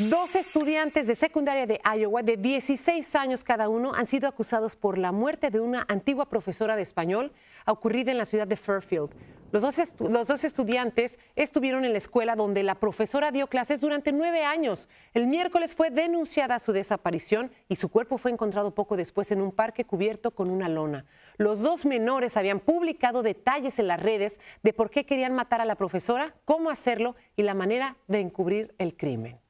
Dos estudiantes de secundaria de Iowa de 16 años cada uno han sido acusados por la muerte de una antigua profesora de español ocurrida en la ciudad de Fairfield. Los dos, los dos, estudiantes estuvieron en la escuela donde la profesora dio clases durante nueve años. El miércoles fue denunciada su desaparición y su cuerpo fue encontrado poco después en un parque cubierto con una lona. Los dos menores habían publicado detalles en las redes de por qué querían matar a la profesora, cómo hacerlo y la manera de encubrir el crimen.